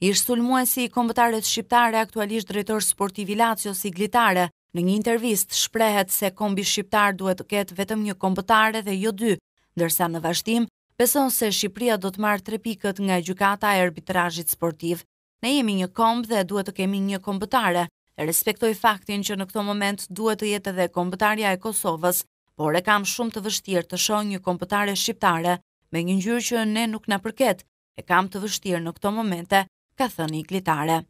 ish sulmuesi i kombëtarët shqiptare aktualisht drejtor sportiv i Lazio si glitare. Në një intervist shprehet se kombi shqiptar duhet të ketë vetëm një kombëtare dhe jo dy, ndërsa në vazhtim, beson se Shqipria do të marrë tre pikët nga gjukata e arbitrajit sportiv. Ne jemi një kombë dhe duhet të kemi një kombëtare. Respektoj faktin që në këto moment duhet të jetë edhe kombëtarja e Kosovës, por e kam shumë të vështirë të shoh një kombëtare shqiptare me një ngjyrë që ne nuk na përket. E kam të vështirë në këto momente ka thënë i klitare.